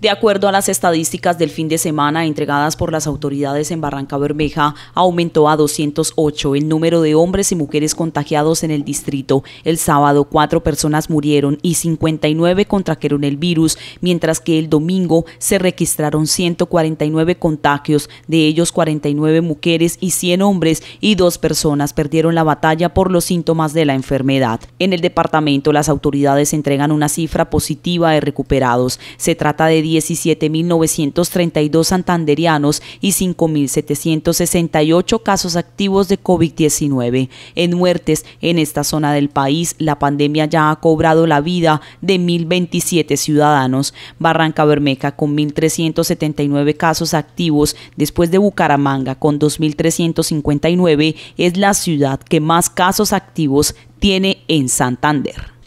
De acuerdo a las estadísticas del fin de semana entregadas por las autoridades en Barranca Bermeja, aumentó a 208 el número de hombres y mujeres contagiados en el distrito. El sábado, cuatro personas murieron y 59 contrajeron el virus, mientras que el domingo se registraron 149 contagios, de ellos 49 mujeres y 100 hombres, y dos personas perdieron la batalla por los síntomas de la enfermedad. En el departamento, las autoridades entregan una cifra positiva de recuperados. Se trata de 17.932 santanderianos y 5.768 casos activos de COVID-19. En muertes en esta zona del país, la pandemia ya ha cobrado la vida de 1.027 ciudadanos. Barranca Bermeja con 1.379 casos activos después de Bucaramanga con 2.359 es la ciudad que más casos activos tiene en Santander.